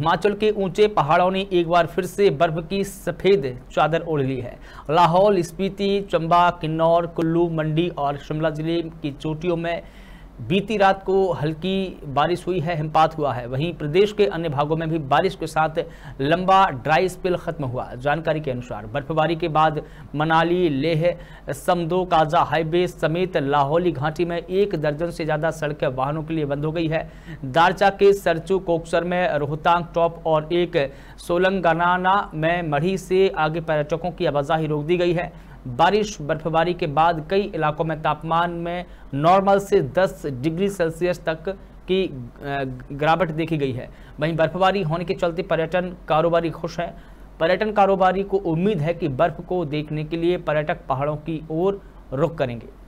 हिमाचल के ऊंचे पहाड़ों ने एक बार फिर से बर्फ की सफ़ेद चादर ओढ़ ली है लाहौल स्पीति चंबा किन्नौर कुल्लू मंडी और शिमला जिले की चोटियों में बीती रात को हल्की बारिश हुई है हिमपात हुआ है वहीं प्रदेश के अन्य भागों में भी बारिश के साथ लंबा ड्राई स्पेल खत्म हुआ जानकारी के अनुसार बर्फबारी के बाद मनाली लेह समदो काजा हाईवे समेत लाहौली घाटी में एक दर्जन से ज़्यादा सड़कें वाहनों के लिए बंद हो गई है दारचा के सरचू कोकसर में रोहतांग टॉप और एक सोलंगाना में मढ़ी से आगे पर्यटकों की आवाजाही रोक दी गई है बारिश बर्फबारी के बाद कई इलाकों में तापमान में नॉर्मल से 10 डिग्री सेल्सियस तक की गिरावट देखी गई है वहीं बर्फबारी होने के चलते पर्यटन कारोबारी खुश हैं पर्यटन कारोबारी को उम्मीद है कि बर्फ को देखने के लिए पर्यटक पहाड़ों की ओर रुख करेंगे